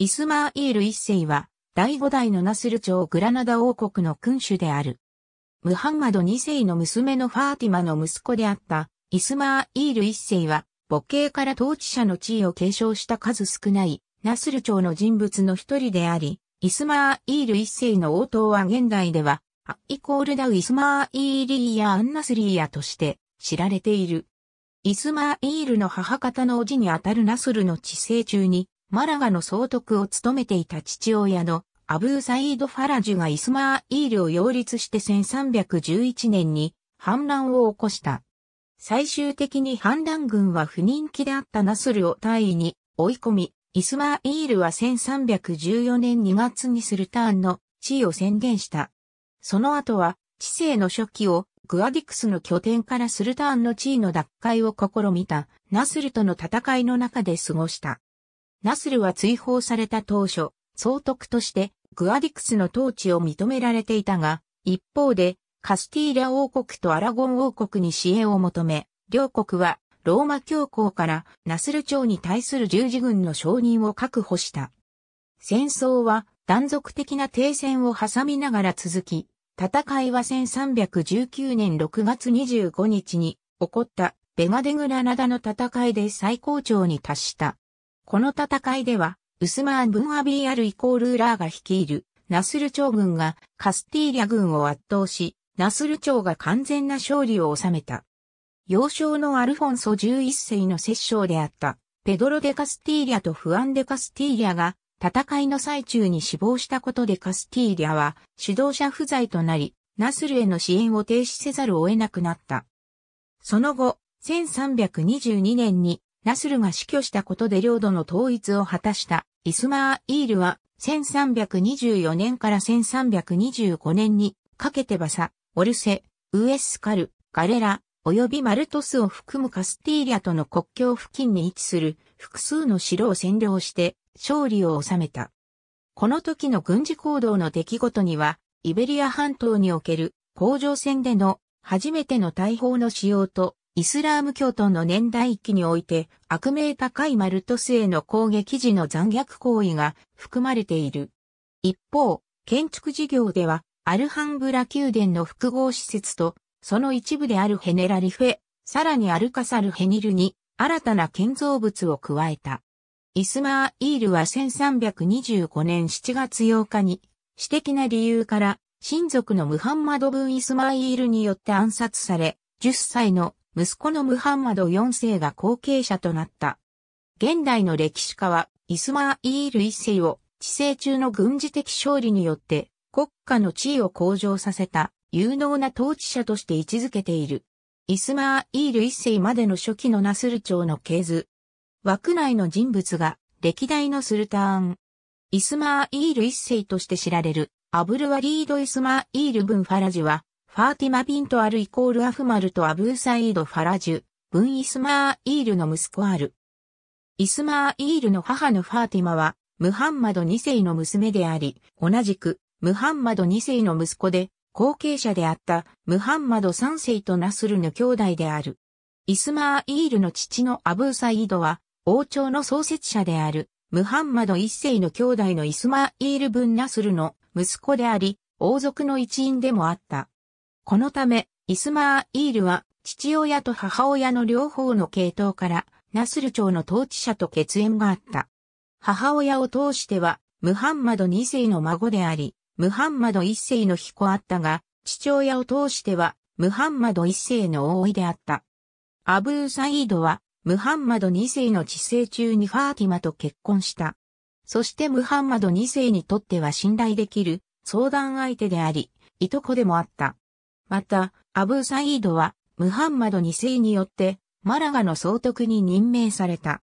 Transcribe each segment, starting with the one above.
イスマーイール一世は、第五代のナスル朝グラナダ王国の君主である。ムハンマド二世の娘のファーティマの息子であった、イスマーイール一世は、母系から統治者の地位を継承した数少ない、ナスル朝の人物の一人であり、イスマーイール一世の応答は現代では、アイコールダウイスマーイーリーやアンナスリーヤとして知られている。イスマーイールの母方の叔父にあたるナスルの治世中に、マラガの総督を務めていた父親のアブーサイード・ファラジュがイスマーイールを擁立して1311年に反乱を起こした。最終的に反乱軍は不人気であったナスルを大尉に追い込み、イスマーイールは1314年2月にスルターンの地位を宣言した。その後は、知性の初期をグアディクスの拠点からスルターンの地位の奪回を試みたナスルとの戦いの中で過ごした。ナスルは追放された当初、総督としてグアディクスの統治を認められていたが、一方でカスティーリャ王国とアラゴン王国に支援を求め、両国はローマ教皇からナスル朝に対する十字軍の承認を確保した。戦争は断続的な停戦を挟みながら続き、戦いは1319年6月25日に起こったベガデグラナダの戦いで最高潮に達した。この戦いでは、ウスマーン・ブン・アビー・アル・イコール・ーラーが率いるナスル朝軍がカスティーリャ軍を圧倒し、ナスル朝が完全な勝利を収めた。幼少のアルフォンソ11世の摂政であった、ペドロ・デ・カスティーリャとフアン・デ・カスティーリャが戦いの最中に死亡したことでカスティーリャは指導者不在となり、ナスルへの支援を停止せざるを得なくなった。その後、1322年にナスルが死去したことで領土の統一を果たしたイスマーイールは1324年から1325年にかけてバサ、オルセ、ウエスカル、ガレラ、及びマルトスを含むカスティーリアとの国境付近に位置する複数の城を占領して勝利を収めた。この時の軍事行動の出来事には、イベリア半島における工場戦での初めての大砲の使用とイスラーム教徒の年代記において、悪名高いマルトスへの攻撃時の残虐行為が含まれている。一方、建築事業では、アルハンブラ宮殿の複合施設と、その一部であるヘネラリフェ、さらにアルカサルヘニルに、新たな建造物を加えた。イスマーイールは1325年7月8日に、私的な理由から、親族のムハンマド・ブン・イスマイールによって暗殺され、10歳の息子のムハンマド4世が後継者となった。現代の歴史家は、イスマーイール1世を、治世中の軍事的勝利によって、国家の地位を向上させた、有能な統治者として位置づけている。イスマーイール1世までの初期のナスル朝の系図。枠内の人物が、歴代のスルターン。イスマーイール1世として知られる、アブルワリード・イスマーイール・ブン・ファラジは、ファーティマ・ビント・アルイコール・アフマルとアブーサイード・ファラジュ、ブン・イスマー・イールの息子ある。イスマー・イールの母のファーティマは、ムハンマド2世の娘であり、同じく、ムハンマド2世の息子で、後継者であったムハンマド3世とナスルの兄弟である。イスマー・イールの父のアブーサイードは、王朝の創設者である、ムハンマド1世の兄弟のイスマー・イール・ブン・ナスルの息子であり、王族の一員でもあった。このため、イスマーイールは父親と母親の両方の系統からナスル朝の統治者と血縁があった。母親を通しては、ムハンマド2世の孫であり、ムハンマド1世の彦あったが、父親を通しては、ムハンマド1世の王位であった。アブーサイードは、ムハンマド2世の治世中にファーティマと結婚した。そしてムハンマド2世にとっては信頼できる相談相手であり、いとこでもあった。また、アブーサイードは、ムハンマド2世によって、マラガの総督に任命された。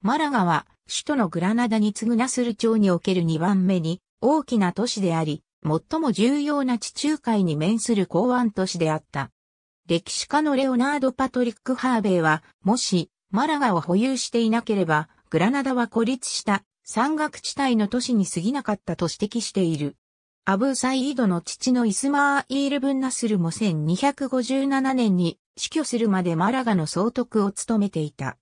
マラガは、首都のグラナダに次ぐナスル町における2番目に大きな都市であり、最も重要な地中海に面する港湾都市であった。歴史家のレオナード・パトリック・ハーベイは、もし、マラガを保有していなければ、グラナダは孤立した山岳地帯の都市に過ぎなかったと指摘している。アブーサイードの父のイスマーイール・ブンナスルも1257年に死去するまでマラガの総督を務めていた。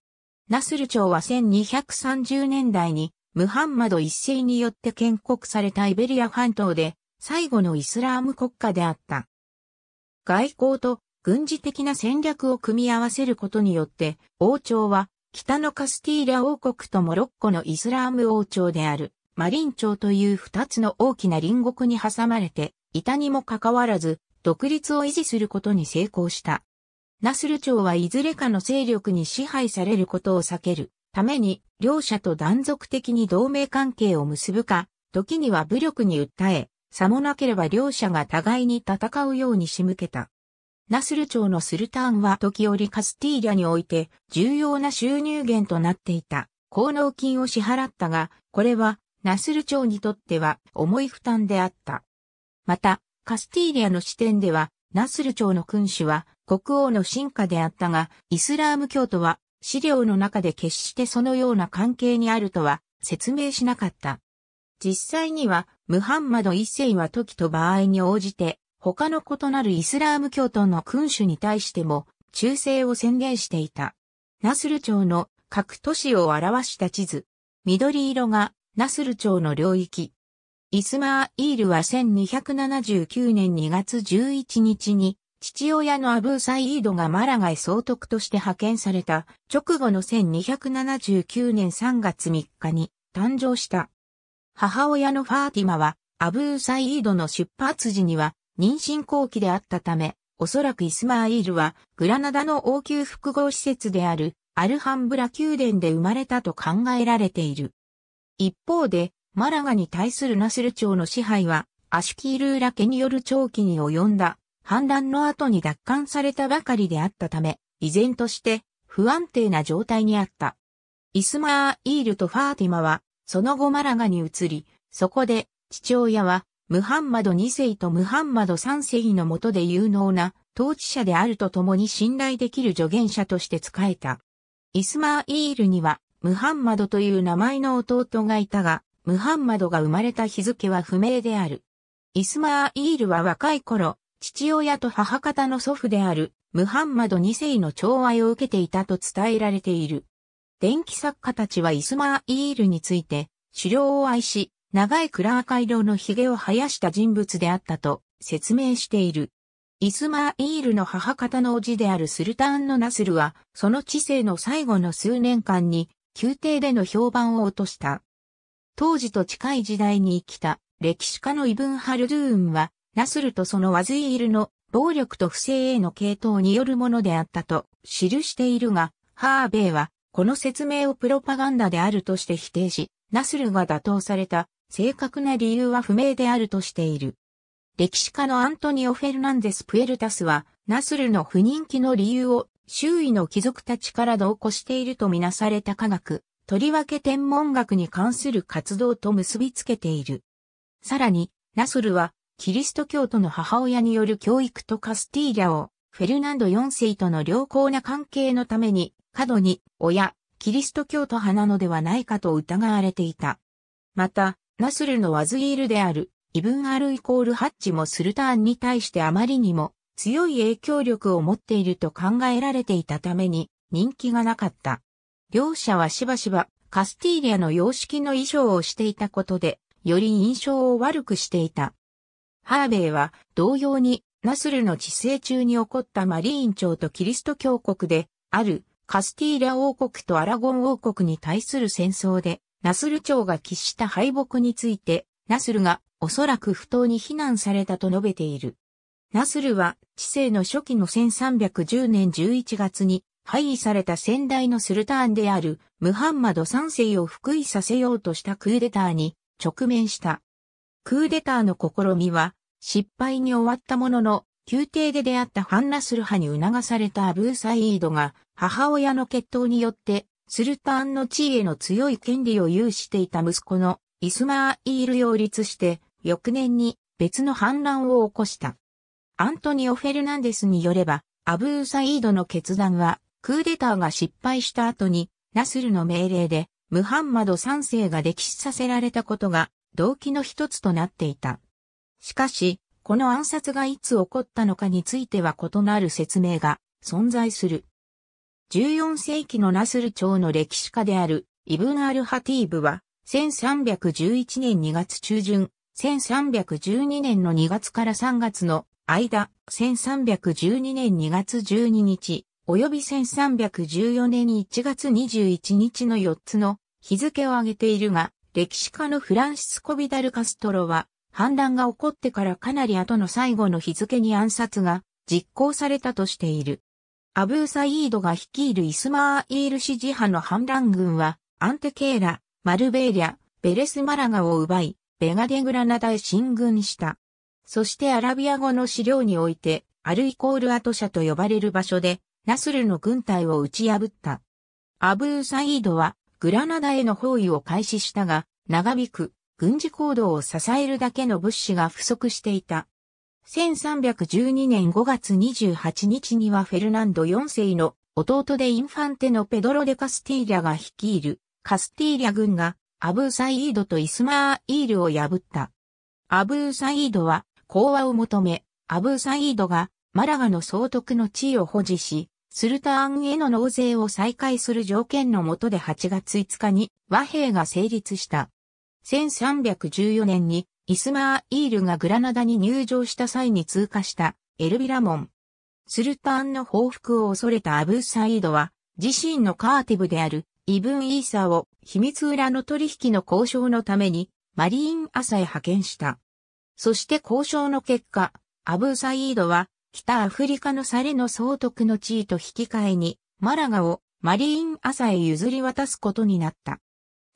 ナスル朝は1230年代にムハンマド一世によって建国されたイベリア半島で最後のイスラーム国家であった。外交と軍事的な戦略を組み合わせることによって王朝は北のカスティーラ王国とモロッコのイスラーム王朝である。マリン町という二つの大きな隣国に挟まれて、いたにもかかわらず、独立を維持することに成功した。ナスル朝はいずれかの勢力に支配されることを避けるために、両者と断続的に同盟関係を結ぶか、時には武力に訴え、さもなければ両者が互いに戦うように仕向けた。ナスル朝のスルターンは時折カスティーリャにおいて重要な収入源となっていた。効能金を支払ったが、これはナスル朝にとっては重い負担であった。また、カスティーリアの視点では、ナスル朝の君主は国王の進化であったが、イスラーム教徒は資料の中で決してそのような関係にあるとは説明しなかった。実際には、ムハンマド一世は時と場合に応じて、他の異なるイスラーム教徒の君主に対しても、忠誠を宣言していた。ナスル朝の各都市を表した地図。緑色がナスル朝の領域。イスマーイールは1279年2月11日に、父親のアブーサイードがマラガイ総督として派遣された直後の1279年3月3日に誕生した。母親のファーティマはアブーサイードの出発時には妊娠後期であったため、おそらくイスマーイールはグラナダの王宮複合施設であるアルハンブラ宮殿で生まれたと考えられている。一方で、マラガに対するナスル朝の支配は、アシュキールーラ家による長期に及んだ、反乱の後に奪還されたばかりであったため、依然として不安定な状態にあった。イスマーイールとファーティマは、その後マラガに移り、そこで、父親は、ムハンマド2世とムハンマド3世の下で有能な統治者であるとともに信頼できる助言者として仕えた。イスマーイールにはムハンマドという名前の弟がいたが、ムハンマドが生まれた日付は不明である。イスマーイールは若い頃、父親と母方の祖父である、ムハンマド2世の寵愛を受けていたと伝えられている。電気作家たちはイスマーイールについて、狩猟を愛し、長いクラーカイ色の髭を生やした人物であったと説明している。イスマーイールの母方の叔父であるスルタンのナスルは、その知性の最後の数年間に、宮廷での評判を落とした。当時と近い時代に生きた歴史家のイブン・ハルドゥーンは、ナスルとそのワズイールの暴力と不正への傾倒によるものであったと記しているが、ハーベイはこの説明をプロパガンダであるとして否定し、ナスルが打倒された正確な理由は不明であるとしている。歴史家のアントニオ・フェルナンデス・プエルタスは、ナスルの不人気の理由を周囲の貴族たちから同行しているとみなされた科学、とりわけ天文学に関する活動と結びつけている。さらに、ナスルは、キリスト教徒の母親による教育とカスティーリャを、フェルナンド4世との良好な関係のために、過度に、親、キリスト教徒派なのではないかと疑われていた。また、ナスルのワズイールである、イブン・アルイコール・ハッチもスルターンに対してあまりにも強い影響力を持っていると考えられていたために人気がなかった。両者はしばしばカスティーリアの様式の衣装をしていたことで、より印象を悪くしていた。ハーベイは同様にナスルの治世中に起こったマリーン朝とキリスト教国であるカスティーリア王国とアラゴン王国に対する戦争でナスル朝が喫した敗北についてナスルがおそらく不当に非難されたと述べている。ナスルは、知性の初期の1310年11月に、廃位された先代のスルターンである、ムハンマド3世を復位させようとしたクーデターに直面した。クーデターの試みは、失敗に終わったものの、宮廷で出会ったハンナスル派に促されたアブーサイードが、母親の血統によって、スルターンの地位への強い権利を有していた息子のイスマーイール擁立して、翌年に別の反乱を起こした。アントニオ・フェルナンデスによれば、アブー・サイードの決断は、クーデターが失敗した後に、ナスルの命令で、ムハンマド3世が歴史させられたことが、動機の一つとなっていた。しかし、この暗殺がいつ起こったのかについては異なる説明が存在する。14世紀のナスル朝の歴史家であるイブナール・ハティーブは、1311年2月中旬、1312年の2月から3月の間、1312年2月12日、及び1314年1月21日の4つの日付を挙げているが、歴史家のフランシスコ・ビダル・カストロは、反乱が起こってからかなり後の最後の日付に暗殺が実行されたとしている。アブーサイードが率いるイスマーイール支持派の反乱軍は、アンテケーラ、マルベーリャ、ベレスマラガを奪い、ベガデグラナダへ進軍した。そしてアラビア語の資料において、アルイコールアト社と呼ばれる場所で、ナスルの軍隊を打ち破った。アブーサイードは、グラナダへの包囲を開始したが、長引く軍事行動を支えるだけの物資が不足していた。1312年5月28日にはフェルナンド4世の弟でインファンテのペドロ・デ・カスティーリャが率いるカスティーリャ軍がアブーサイードとイスマーイールを破った。アブーサイードは講和を求め、アブーサイードがマラガの総督の地位を保持し、スルターンへの納税を再開する条件の下で8月5日に和平が成立した。1314年にイスマーイールがグラナダに入場した際に通過したエルビラモン。スルターンの報復を恐れたアブーサイードは自身のカーティブであるイブン・イーサーを秘密裏の取引の交渉のためにマリーン朝へ派遣した。そして交渉の結果、アブーサイードは、北アフリカのサレの総督の地位と引き換えに、マラガをマリーン朝へ譲り渡すことになった。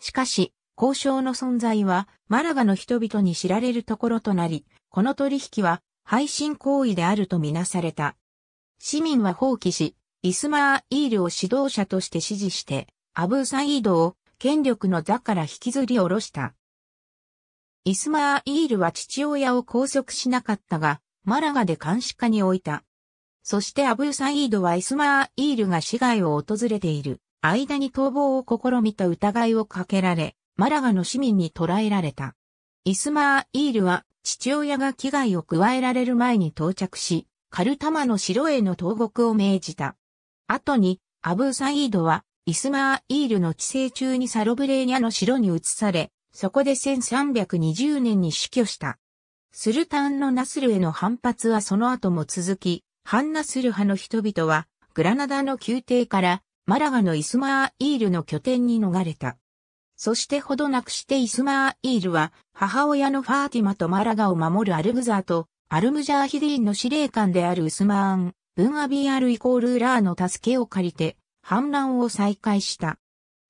しかし、交渉の存在は、マラガの人々に知られるところとなり、この取引は、配信行為であるとみなされた。市民は放棄し、イスマーイールを指導者として支持して、アブーサイードを権力の座から引きずり下ろした。イスマーイールは父親を拘束しなかったが、マラガで監視下に置いた。そしてアブーサイードはイスマーイールが市街を訪れている間に逃亡を試みた疑いをかけられ、マラガの市民に捕らえられた。イスマーイールは父親が危害を加えられる前に到着し、カルタマの城への投獄を命じた。後に、アブーサイードは、イスマーイールの寄生中にサロブレーニャの城に移され、そこで1320年に死去した。スルタンのナスルへの反発はその後も続き、ハンナスル派の人々は、グラナダの宮廷からマラガのイスマーイールの拠点に逃れた。そしてほどなくしてイスマーイールは母親のファーティマとマラガを守るアルグザーとアルムジャーヒディーンの司令官であるウスマーン、ブンアビーアルイコールーラーの助けを借りて反乱を再開した。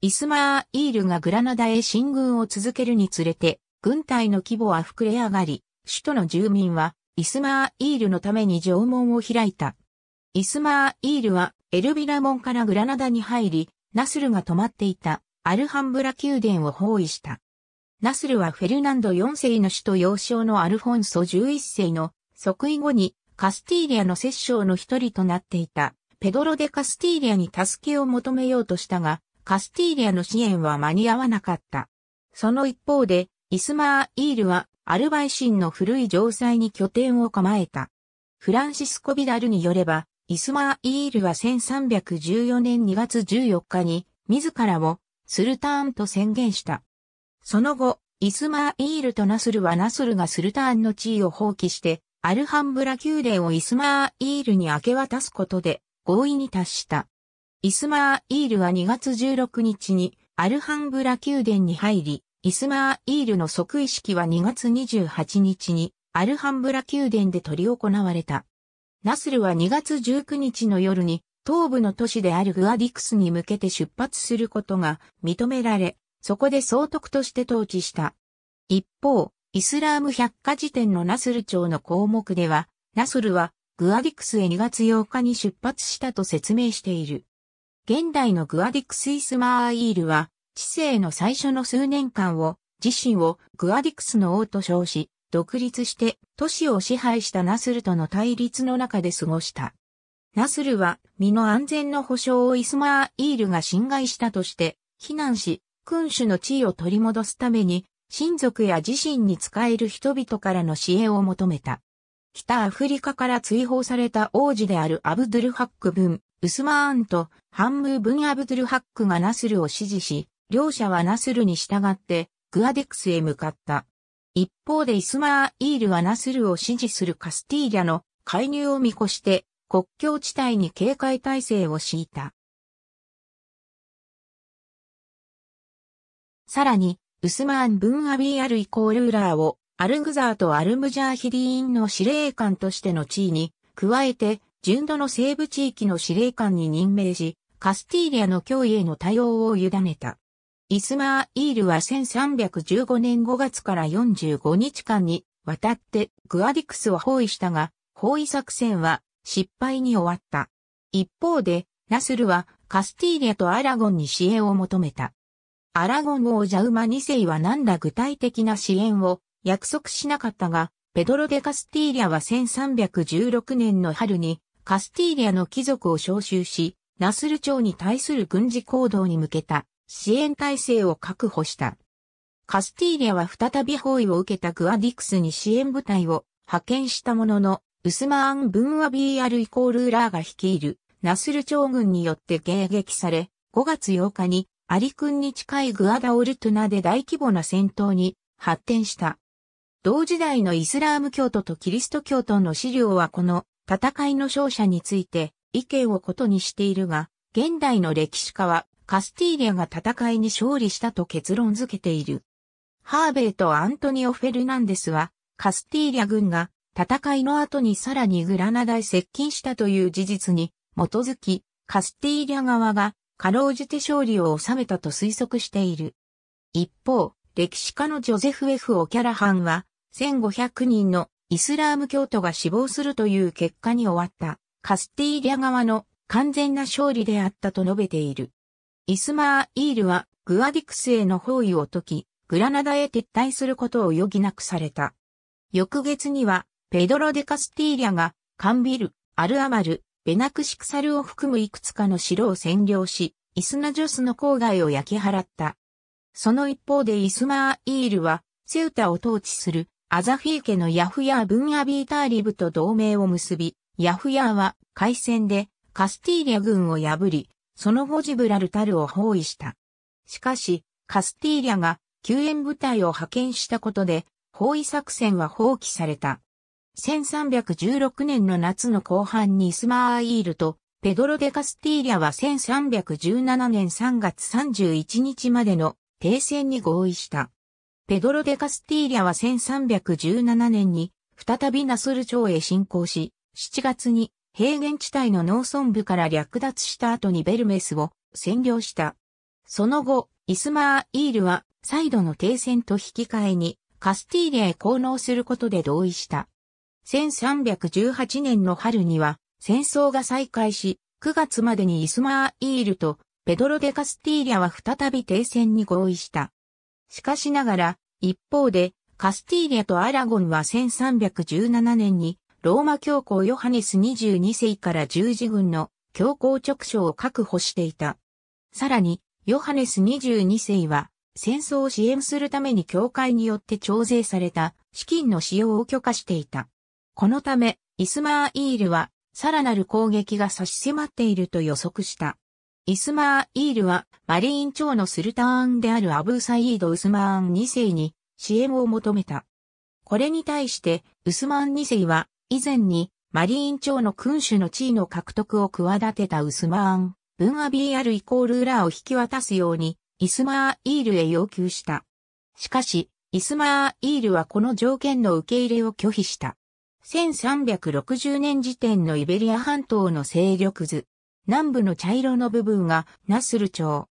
イスマーイールがグラナダへ進軍を続けるにつれて、軍隊の規模は膨れ上がり、首都の住民は、イスマーイールのために縄文を開いた。イスマーイールは、エルビラ門からグラナダに入り、ナスルが泊まっていた、アルハンブラ宮殿を包囲した。ナスルはフェルナンド4世の首都幼少のアルフォンソ11世の即位後にカスティーリアの摂政の一人となっていたペドロ・デ・カスティーリアに助けを求めようとしたが、カスティーリアの支援は間に合わなかった。その一方で、イスマーイールはアルバイシンの古い城塞に拠点を構えた。フランシスコ・ビダルによれば、イスマーイールは1314年2月14日に自らをスルターンと宣言した。その後、イスマーイールとナスルはナスルがスルターンの地位を放棄して、アルハンブラ宮殿をイスマーイールに明け渡すことで合意に達した。イスマーイールは2月16日にアルハンブラ宮殿に入り、イスマーイールの即位式は2月28日にアルハンブラ宮殿で執り行われた。ナスルは2月19日の夜に東部の都市であるグアディクスに向けて出発することが認められ、そこで総督として統治した。一方、イスラーム百科事典のナスル朝の項目では、ナスルはグアディクスへ2月8日に出発したと説明している。現代のグアディクス・イスマーイールは、知性の最初の数年間を、自身をグアディクスの王と称し、独立して都市を支配したナスルとの対立の中で過ごした。ナスルは身の安全の保障をイスマーイールが侵害したとして非難し、君主の地位を取り戻すために親族や自身に仕える人々からの支援を求めた。北アフリカから追放された王子であるアブドゥルハック・ブン・ウスマーンとハンムー・ブン・アブドゥル・ハックがナスルを支持し、両者はナスルに従ってグアデックスへ向かった。一方でイスマー・イールはナスルを支持するカスティーリャの介入を見越して国境地帯に警戒態勢を敷いた。さらに、ウスマーン・ブン・アビー・アルイコールーラーをアルグザーとアルムジャーヒディーンの司令官としての地位に加えて純度の西部地域の司令官に任命し、カスティーリアの脅威への対応を委ねた。イスマー・イールは1315年5月から45日間に渡ってグアディクスを包囲したが、包囲作戦は失敗に終わった。一方で、ナスルはカスティーリアとアラゴンに支援を求めた。アラゴン王ジャウマ2世は何ら具体的な支援を約束しなかったが、ペドロ・デ・カスティーリアは1316年の春にカスティーリアの貴族を召集し、ナスル朝に対する軍事行動に向けた支援体制を確保した。カスティーリアは再び包囲を受けたグアディクスに支援部隊を派遣したものの、ウスマーン・ブンワビーアルイコール・ラーが率いるナスル朝軍によって迎撃され、5月8日にアリ君に近いグアダオルトゥナで大規模な戦闘に発展した。同時代のイスラーム教徒とキリスト教徒の資料はこの戦いの勝者について意見を異にしているが、現代の歴史家はカスティーリアが戦いに勝利したと結論付けている。ハーベイとアントニオ・フェルナンデスは、カスティーリア軍が戦いの後にさらにグラナダへ接近したという事実に基づき、カスティーリア側がかろうじて勝利を収めたと推測している。一方、歴史家のジョゼフ・ F・ オキャラハンは、1500人のイスラーム教徒が死亡するという結果に終わったカスティーリャ側の完全な勝利であったと述べている。イスマーイールはグアディクスへの包囲を解き、グラナダへ撤退することを余儀なくされた。翌月には、ペドロ・デ・カスティーリャが、カンビル、アルアマル、ベナクシクサルを含むいくつかの城を占領し、イスナジョスの郊外を焼き払った。その一方でイスマーイールは、セウタを統治するアザフィー家のヤフヤー・ブン・アビーターリブと同盟を結び、ヤフヤーは海戦でカスティーリャ軍を破り、その後ジブラルタルを包囲した。しかし、カスティーリャが救援部隊を派遣したことで、包囲作戦は放棄された。1316年の夏の後半にイスマーイールとペドロ・デ・カスティーリャは1317年3月31日までの停戦に合意した。ペドロ・デ・カスティーリャは1317年に再びナスル朝へ侵攻し、7月に平原地帯の農村部から略奪した後にベルメスを占領した。その後、イスマー・イールは再度の停戦と引き換えにカスティーリャへ降納することで同意した。1318年の春には戦争が再開し、9月までにイスマー・イールとペドロ・デ・カスティーリャは再び停戦に合意した。しかしながら、一方で、カスティーリアとアラゴンは1317年に、ローマ教皇ヨハネス22世から十字軍の教皇直将を確保していた。さらに、ヨハネス22世は、戦争を支援するために教会によって徴税された資金の使用を許可していた。このため、イスマーイールは、さらなる攻撃が差し迫っていると予測した。イスマーイールはマリーン朝のスルターンであるアブーサイード・ウスマーン2世に支援を求めた。これに対してウスマーン2世は以前にマリーン朝の君主の地位の獲得を企てたウスマーン・ブンアビーアルイコールーラーを引き渡すようにイスマーイールへ要求した。しかし、イスマーイールはこの条件の受け入れを拒否した。1360年時点のイベリア半島の勢力図。南部の茶色の部分がナスル町。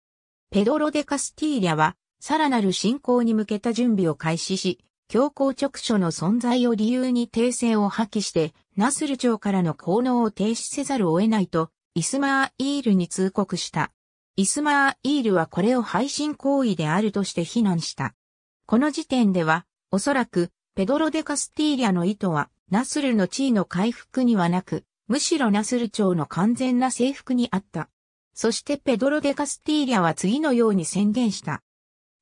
ペドロ・デ・カスティーリャは、さらなる侵攻に向けた準備を開始し、強行直所の存在を理由に訂正を破棄して、ナスル町からの効能を停止せざるを得ないと、イスマーイールに通告した。イスマーイールはこれを配信行為であるとして非難した。この時点では、おそらく、ペドロ・デ・カスティーリャの意図は、ナスルの地位の回復にはなく、むしろナスル朝の完全な征服にあった。そしてペドロ・デ・カスティーリャは次のように宣言した。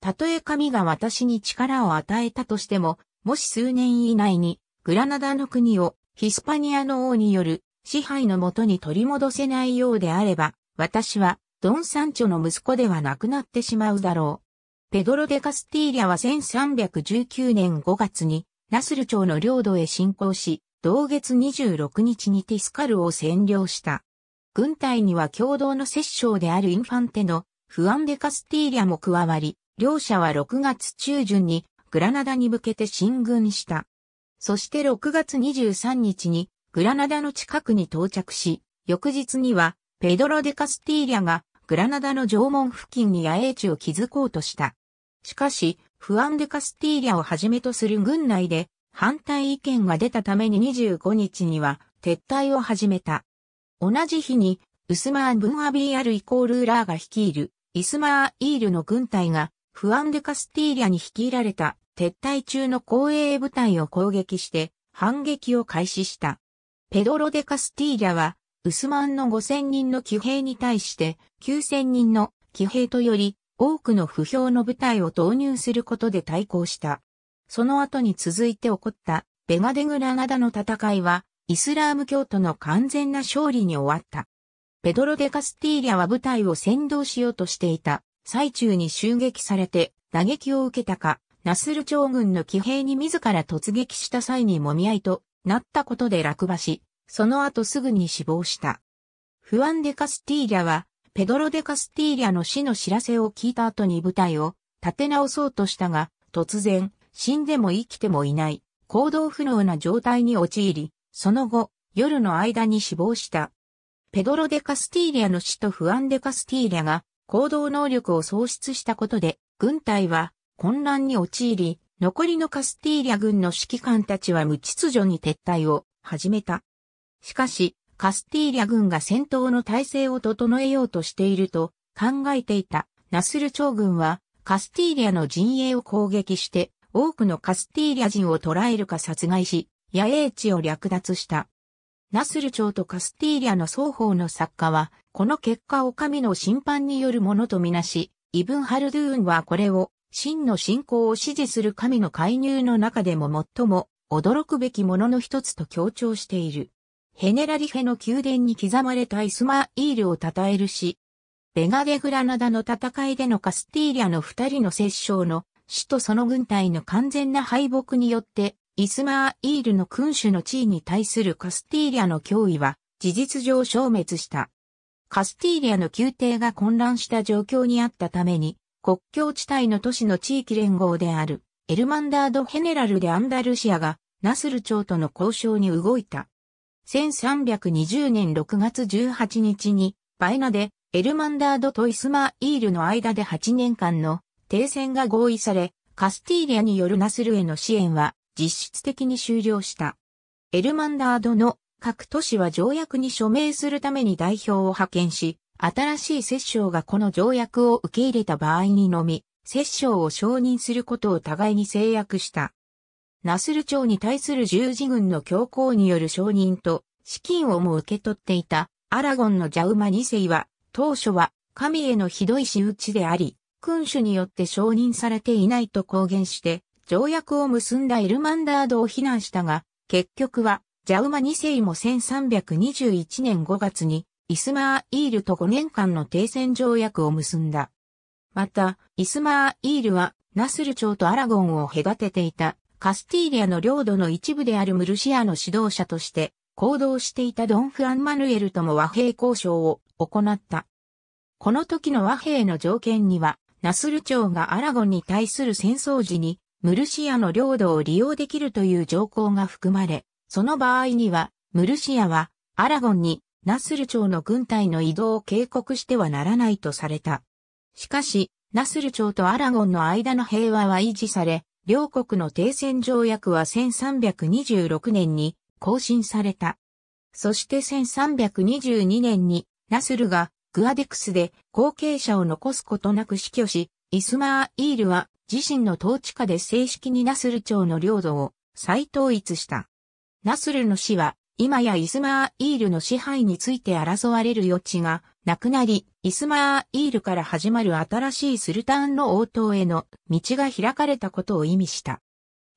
たとえ神が私に力を与えたとしても、もし数年以内にグラナダの国をヒスパニアの王による支配のもとに取り戻せないようであれば、私はドン・サンチョの息子ではなくなってしまうだろう。ペドロ・デ・カスティーリャは1319年5月にナスル朝の領土へ侵攻し、同月26日にティスカルを占領した。軍隊には共同の摂政であるインファンテのフアンデカスティーリャも加わり、両者は6月中旬にグラナダに向けて進軍した。そして6月23日にグラナダの近くに到着し、翌日にはペドロ・デカスティーリャがグラナダの縄文付近に野営地を築こうとした。しかし、フアンデカスティーリャをはじめとする軍内で反対意見が出たために25日には撤退を始めた。同じ日に、ウスマーン・ブン・アビー・アル・イコール・ラーが率いる、イスマー・イールの軍隊が、フアン・デ・カスティーリャに率いられた撤退中の公衛部隊を攻撃して反撃を開始した。ペドロ・デ・カスティーリャは、ウスマンの5000人の騎兵に対して9000人の騎兵とより多くの不評の部隊を投入することで対抗した。その後に続いて起こったベガデグラナダの戦いは、イスラーム教徒の完全な勝利に終わった。ペドロ・デ・カスティーリャは部隊を先導しようとしていた最中に襲撃されて打撃を受けたか、ナスル朝軍の騎兵に自ら突撃した際にもみ合いとなったことで落馬し、その後すぐに死亡した。フアン・デ・カスティーリャは、ペドロ・デ・カスティーリャの死の知らせを聞いた後に部隊を立て直そうとしたが、突然、死んでも生きてもいない、行動不能な状態に陥り、その後、夜の間に死亡した。ペドロ・デ・カスティーリアの死とフアン・デ・カスティーリアが行動能力を喪失したことで、軍隊は混乱に陥り、残りのカスティーリア軍の指揮官たちは無秩序に撤退を始めた。しかし、カスティーリア軍が戦闘の体制を整えようとしていると考えていたナスル朝軍はカスティーリアの陣営を攻撃して多くのカスティーリア人を捕らえるか殺害し、野営地を略奪した。ナスル朝とカスティーリアの双方の作家は、この結果を神の審判によるものとみなし、イブン・ハルドゥーンはこれを、真の信仰を支持する神の介入の中でも最も驚くべきものの一つと強調している。ヘネラリフェの宮殿に刻まれたイスマイールを称えるし、ベガデ・グラナダの戦いでのカスティーリアの二人の殺傷の死とその軍隊の完全な敗北によって、イスマーイールの君主の地位に対するカスティーリアの脅威は、事実上消滅した。カスティーリアの宮廷が混乱した状況にあったために、国境地帯の都市の地域連合である、エルマンダード・ヘネラルでアンダルシアが、ナスル朝との交渉に動いた。1320年6月18日に、バエナで、エルマンダードとイスマーイールの間で8年間の停戦が合意され、カスティーリアによるナスルへの支援は実質的に終了した。エルマンダードの各都市は条約に署名するために代表を派遣し、新しい摂政がこの条約を受け入れた場合にのみ、摂政を承認することを互いに制約した。ナスル朝に対する十字軍の強行による承認と資金をも受け取っていたアラゴンのジャウマ2世は当初は神へのひどい仕打ちであり、君主によって承認されていないと公言して、条約を結んだエルマンダードを非難したが、結局は、ジャウマ2世も1321年5月に、イスマーイールと5年間の停戦条約を結んだ。また、イスマーイールは、ナスル朝とアラゴンを隔てていた、カスティーリアの領土の一部であるムルシアの指導者として、行動していたドン・フアン・マヌエルとも和平交渉を行った。この時の和平の条件には、ナスル朝がアラゴンに対する戦争時に、ムルシアの領土を利用できるという条項が含まれ、その場合には、ムルシアは、アラゴンに、ナスル朝の軍隊の移動を警告してはならないとされた。しかし、ナスル朝とアラゴンの間の平和は維持され、両国の停戦条約は1326年に更新された。そして1322年に、ナスルがグアデクスで後継者を残すことなく死去し、イスマーイールは自身の統治下で正式にナスル朝の領土を再統一した。ナスルの死は、今やイスマーイールの支配について争われる余地がなくなり、イスマーイールから始まる新しいスルタンの応答への道が開かれたことを意味した。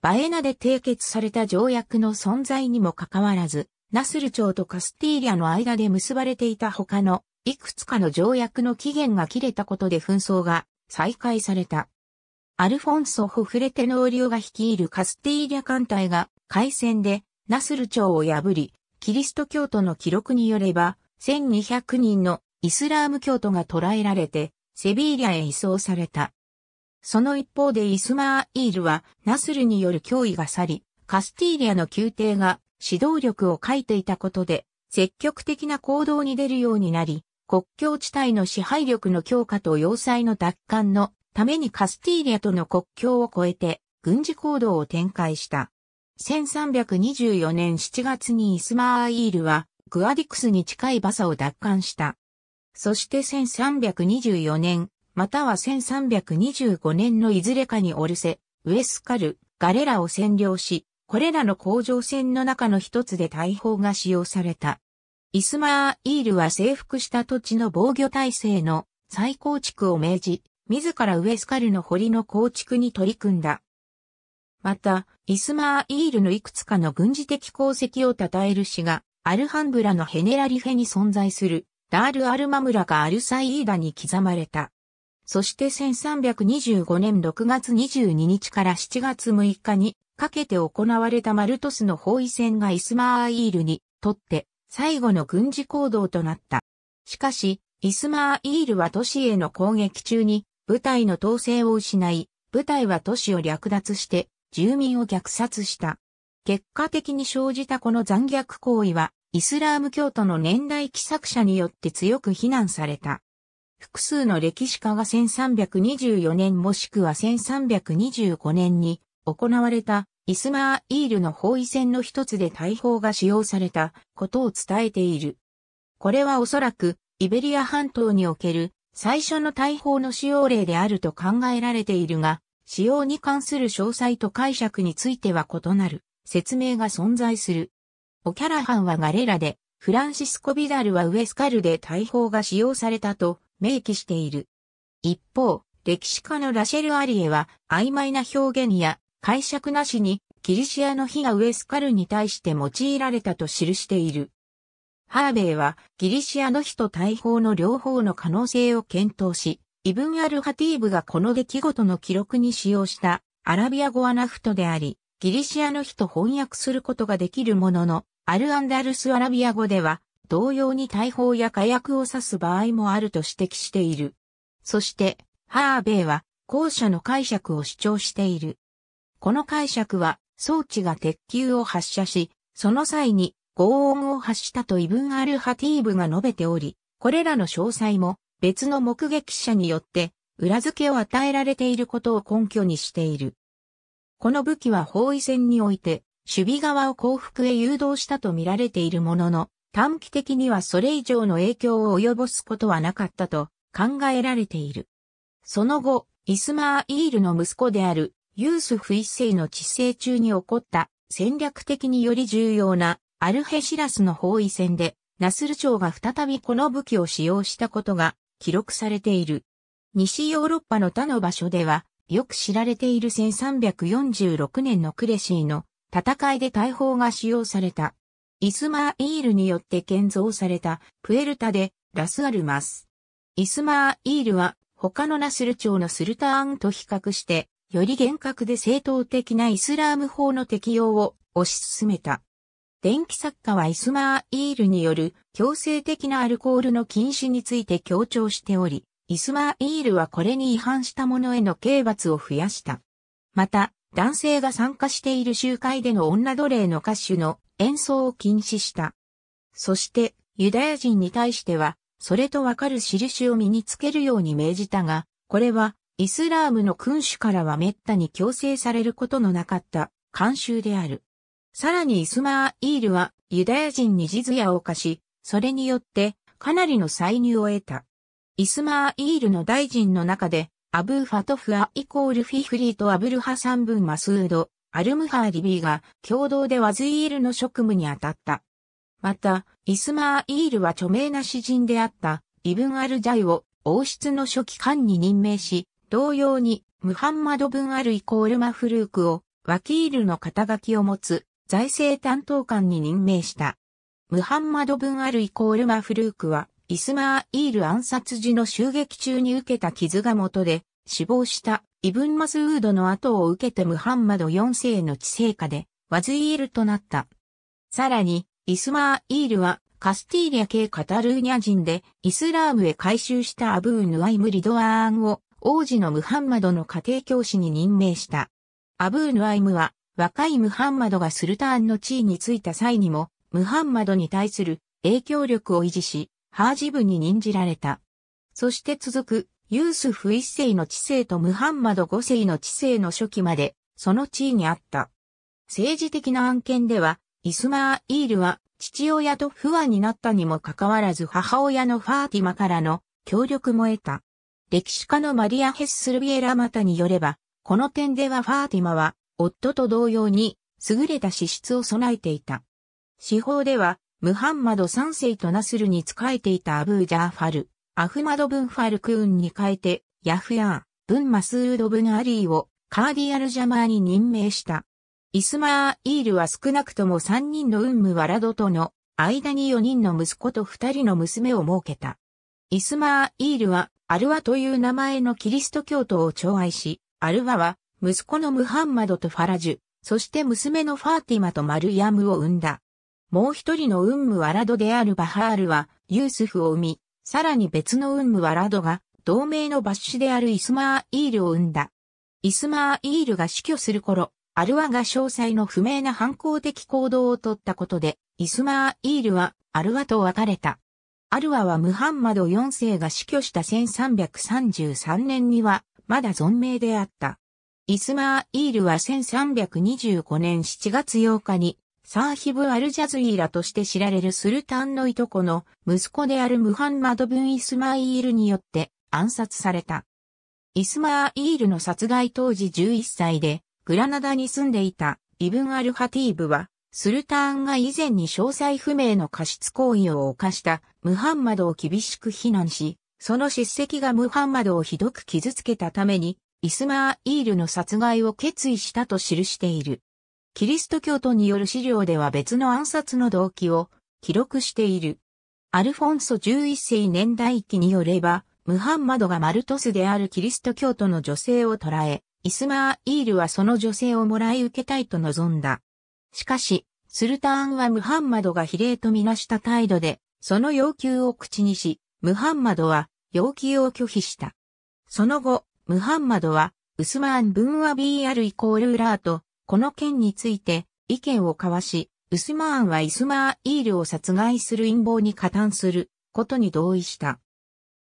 バエナで締結された条約の存在にもかかわらず、ナスル朝とカスティーリャの間で結ばれていた他のいくつかの条約の期限が切れたことで紛争が再開された。アルフォンソ・ホフレテノーリオが率いるカスティーリャ艦隊が海戦でナスル朝を破り、キリスト教徒の記録によれば、1200人のイスラーム教徒が捕らえられて、セビーリャへ移送された。その一方でイスマーイールはナスルによる脅威が去り、カスティーリャの宮廷が指導力を欠いていたことで、積極的な行動に出るようになり、国境地帯の支配力の強化と要塞の奪還のためにカスティーリアとの国境を越えて軍事行動を展開した。1324年7月にイスマーイールはグアディクスに近いバサを奪還した。そして1324年、または1325年のいずれかにオルセ、ウエスカル、ガレラを占領し、これらの工場船の中の一つで大砲が使用された。イスマーイールは征服した土地の防御体制の再構築を命じ、自らウエスカルの堀の構築に取り組んだ。また、イスマーイールのいくつかの軍事的功績を称える詩が、アルハンブラのヘネラリフェに存在する、ダール・アルマ村かアルサイーダに刻まれた。そして1325年6月22日から7月6日にかけて行われたマルトスの包囲戦がイスマーイールにとって最後の軍事行動となった。しかし、イスマーイールは都市への攻撃中に部隊の統制を失い、部隊は都市を略奪して住民を虐殺した。結果的に生じたこの残虐行為は、イスラーム教徒の年代記作者によって強く非難された。複数の歴史家が1324年もしくは1325年に行われたイスマーイールの包囲戦の一つで大砲が使用されたことを伝えている。これはおそらくイベリア半島における最初の大砲の使用例であると考えられているが、使用に関する詳細と解釈については異なる説明が存在する。オキャラハンはガレラで、フランシスコ・ビダルはウエスカルで大砲が使用されたと明記している。一方、歴史家のラシェル・アリエは曖昧な表現や解釈なしに、キリシアの火がウエスカルに対して用いられたと記している。ハーベイは、ギリシアの火と大砲の両方の可能性を検討し、イブン・アル・ハティーブがこの出来事の記録に使用したアラビア語はナフトであり、ギリシアの日と翻訳することができるものの、アル・アンダルス・アラビア語では、同様に大砲や火薬を指す場合もあると指摘している。そして、ハーベイは、後者の解釈を主張している。この解釈は装置が鉄球を発射し、その際に轟音を発したとイブン・アル・ハティーブが述べており、これらの詳細も別の目撃者によって裏付けを与えられていることを根拠にしている。この武器は包囲戦において守備側を降伏へ誘導したと見られているものの、短期的にはそれ以上の影響を及ぼすことはなかったと考えられている。その後、イスマーイールの息子であるユースフ一世の治世中に起こった戦略的により重要なアルヘシラスの包囲戦でナスル朝が再びこの武器を使用したことが記録されている。西ヨーロッパの他の場所ではよく知られている1346年のクレシーの戦いで大砲が使用された。イスマーイールによって建造されたプエルタでラスアルマス。イスマーイールは他のナスル朝のスルターンと比較してより厳格で正当的なイスラーム法の適用を推し進めた。電気作家はイスマーイールによる強制的なアルコールの禁止について強調しており、イスマーイールはこれに違反した者への刑罰を増やした。また、男性が参加している集会での女奴隷の歌手の演奏を禁止した。そして、ユダヤ人に対しては、それとわかる印を身につけるように命じたが、これはイスラームの君主からは滅多に強制されることのなかった慣習である。さらにイスマーイールはユダヤ人にジズヤを課し、それによってかなりの歳入を得た。イスマーイールの大臣の中で、アブーファトフアイコールフィフリーとアブルハサンブンマスード、アルムハーリビーが共同でワズイールの職務に当たった。また、イスマーイールは著名な詩人であったイブン・アルジャイを王室の初期官に任命し、同様に、ムハンマド・ブン・アル・イコール・マフルークを、ワキールの肩書きを持つ、財政担当官に任命した。ムハンマド・ブン・アル・イコール・マフルークは、イスマー・イール暗殺時の襲撃中に受けた傷が元で、死亡したイブン・マスウードの後を受けてムハンマド4世の治世下で、ワズイールとなった。さらに、イスマー・イールは、カスティーリア系カタルーニャ人で、イスラームへ改宗したアブー・ヌアイム・リドアーンを、王子のムハンマドの家庭教師に任命した。アブーヌアイムは、若いムハンマドがスルターンの地位に就いた際にも、ムハンマドに対する影響力を維持し、ハージブに任じられた。そして続く、ユースフ一世の知性とムハンマド五世の知性の初期まで、その地位にあった。政治的な案件では、イスマーイールは父親と不安になったにもかかわらず母親のファーティマからの協力も得た。歴史家のマリア・ヘッスルビエラ・マタによれば、この点ではファーティマは、夫と同様に、優れた資質を備えていた。司法では、ムハンマド3世とナスルに仕えていたアブージャーファル、アフマド・ブンファルクーンに変えて、ヤフヤーン、ブン・マスード・ブン・アリーをカーディアル・ジャマーに任命した。イスマー・イールは少なくとも3人のウンム・ワラドとの間に4人の息子と2人の娘を設けた。イスマーイールは、アルワという名前のキリスト教徒を寵愛し、アルワは、息子のムハンマドとファラジュ、そして娘のファーティマとマルヤムを生んだ。もう一人のウンムワラドであるバハールは、ユースフを生み、さらに別のウンムワラドが、同盟の罰手であるイスマーイールを生んだ。イスマーイールが死去する頃、アルワが詳細の不明な反抗的行動をとったことで、イスマーイールはアルワと別れた。アルワはムハンマド4世が死去した1333年には、まだ存命であった。イスマーイールは1325年7月8日に、サーヒブ・アルジャズイーラとして知られるスルタンのいとこの息子であるムハンマド・ブン・イスマイールによって暗殺された。イスマーイールの殺害当時11歳で、グラナダに住んでいたイブン・アル・ハティーブはスルターンが以前に詳細不明の過失行為を犯したムハンマドを厳しく非難し、その叱責がムハンマドをひどく傷つけたために、イスマーイールの殺害を決意したと記している。キリスト教徒による資料では別の暗殺の動機を記録している。アルフォンソ11世年代記によれば、ムハンマドがマルトスであるキリスト教徒の女性を捕らえ、イスマーイールはその女性をもらい受けたいと望んだ。しかし、スルターンはムハンマドが比例とみなした態度で、その要求を口にし、ムハンマドは要求を拒否した。その後、ムハンマドは、ウスマーン・ブンアビーアルイコールラーと、この件について意見を交わし、ウスマーンはイスマーイールを殺害する陰謀に加担することに同意した。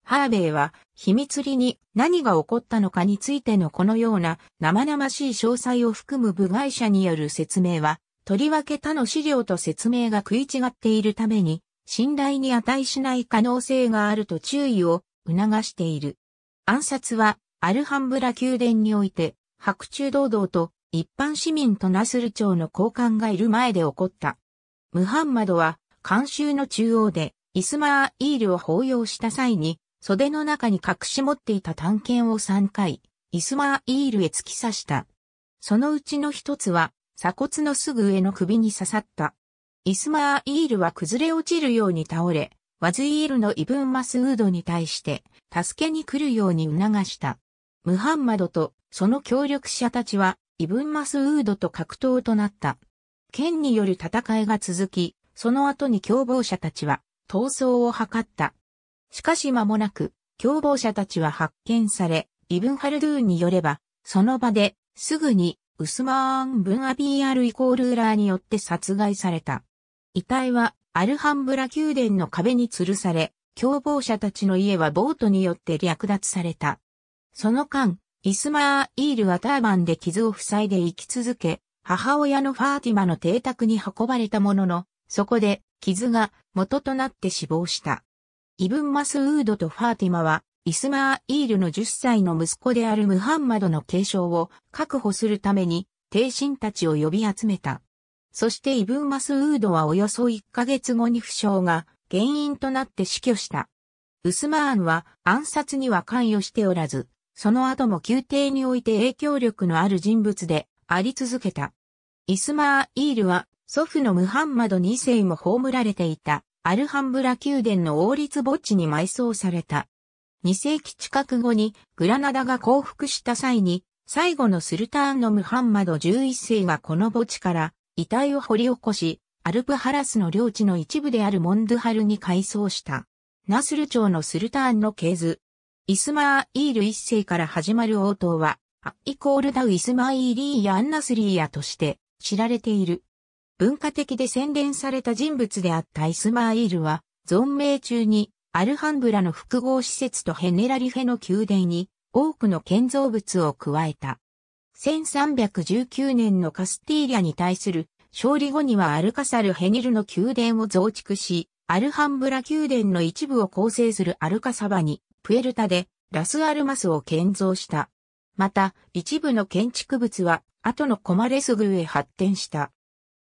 ハーベイは秘密裏に何が起こったのかについてのこのような生々しい詳細を含む部外者による説明はとりわけ他の資料と説明が食い違っているために、信頼に値しない可能性があると注意を促している。暗殺は、アルハンブラ宮殿において、白昼堂々と一般市民とナスル町の交換がいる前で起こった。ムハンマドは、監修の中央で、イスマーイールを抱擁した際に、袖の中に隠し持っていた探検を3回、イスマーイールへ突き刺した。そのうちの一つは、鎖骨のすぐ上の首に刺さった。イスマーイールは崩れ落ちるように倒れ、ワズイールのイブン・マスウードに対して、助けに来るように促した。ムハンマドとその協力者たちは、イブン・マスウードと格闘となった。剣による戦いが続き、その後に共謀者たちは、逃走を図った。しかし間もなく、共謀者たちは発見され、イブン・ハルドゥーンによれば、その場で、すぐにウスマーン・ブン・アビー・アル・イコールーラーによって殺害された。遺体はアルハンブラ宮殿の壁に吊るされ、共謀者たちの家はボートによって略奪された。その間、イスマー・イールはターバンで傷を塞いで生き続け、母親のファーティマの邸宅に運ばれたものの、そこで傷が元となって死亡した。イブン・マスウードとファーティマはイスマーイールの10歳の息子であるムハンマドの継承を確保するために、帝臣たちを呼び集めた。そしてイブン・マスウードはおよそ1ヶ月後に負傷が原因となって死去した。ウスマーンは暗殺には関与しておらず、その後も宮廷において影響力のある人物であり続けた。イスマーイールは祖父のムハンマド2世も葬られていたアルハンブラ宮殿の王立墓地に埋葬された。2世紀近く後にグラナダが降伏した際に、最後のスルターンのムハンマド11世がこの墓地から遺体を掘り起こし、アルプハラスの領地の一部であるモンドゥハルに改装した。ナスル朝のスルターンの系図。イスマーイール一世から始まる応答は、アイコールダウイスマーイーリーやアンナスリーヤとして知られている。文化的で洗練された人物であったイスマーイールは、存命中にアルハンブラの複合施設とヘネラリフェの宮殿に多くの建造物を加えた。1319年のカスティーリャに対する勝利後にはアルカサル・ヘニルの宮殿を増築し、アルハンブラ宮殿の一部を構成するアルカサバに、プエルタでラスアルマスを建造した。また、一部の建築物は、後のコマレスグへ発展した。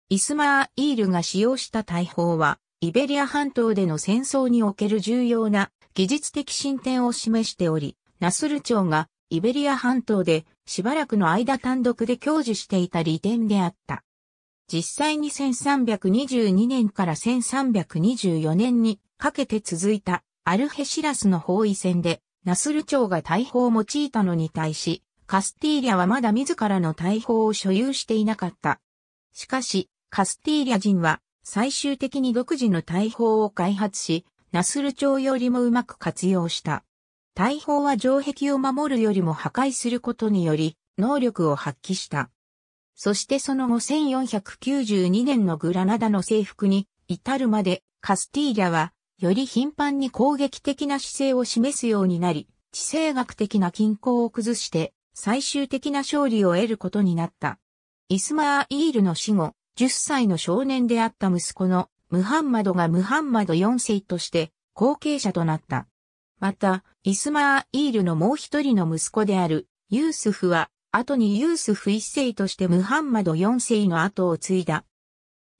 イスマーイールが使用した大砲は、イベリア半島での戦争における重要な技術的進展を示しており、ナスル朝がイベリア半島でしばらくの間単独で享受していた利点であった。実際に1322年から1324年にかけて続いたアルヘシラスの包囲戦でナスル朝が大砲を用いたのに対し、カスティーリャはまだ自らの大砲を所有していなかった。しかし、カスティーリャ人は最終的に独自の大砲を開発し、ナスル町よりもうまく活用した。大砲は城壁を守るよりも破壊することにより、能力を発揮した。そしてその後1492年のグラナダの征服に至るまでカスティーリャはより頻繁に攻撃的な姿勢を示すようになり、地政学的な均衡を崩して最終的な勝利を得ることになった。イスマーイールの死後、10歳の少年であった息子のムハンマドがムハンマド4世として後継者となった。また、イスマーイールのもう一人の息子であるユースフは、後にユースフ1世としてムハンマド4世の後を継いだ。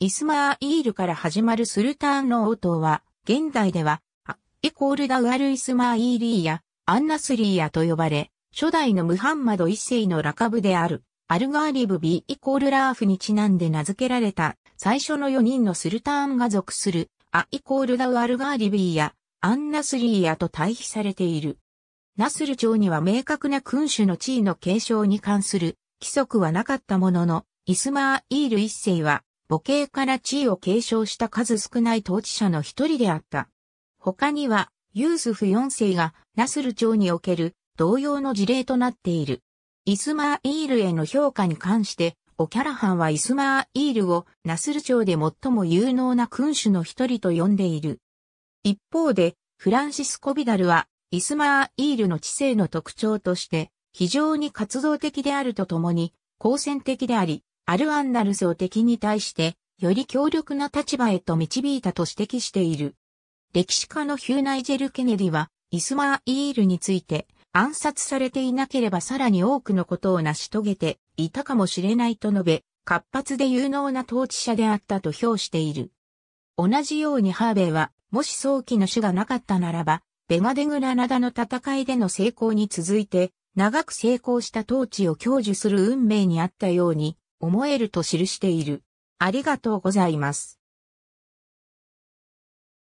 イスマーイールから始まるスルターンの王党は、現代では、ア・イコールダウアル・イスマーイーリーや、アンナスリーヤと呼ばれ、初代のムハンマド1世のラカブである。アルガーリブ B イコールラーフにちなんで名付けられた最初の4人のスルターンが属するアイコールダウアルガーリビーやアンナスリーヤと対比されている。ナスル朝には明確な君主の地位の継承に関する規則はなかったものの、イスマーイール一世は母系から地位を継承した数少ない統治者の一人であった。他にはユースフ4世がナスル朝における同様の事例となっている。イスマーイールへの評価に関して、オキャラハンはイスマーイールをナスル朝で最も有能な君主の一人と呼んでいる。一方で、フランシスコ・ビダルは、イスマーイールの知性の特徴として、非常に活動的であるとともに、好戦的であり、アルアンダルスを敵に対して、より強力な立場へと導いたと指摘している。歴史家のヒューナイジェル・ケネディは、イスマーイールについて、暗殺されていなければさらに多くのことを成し遂げていたかもしれないと述べ、活発で有能な統治者であったと評している。同じようにハーベイは、もし早期の種がなかったならば、ベガデグラナダの戦いでの成功に続いて、長く成功した統治を享受する運命にあったように思えると記している。ありがとうございます。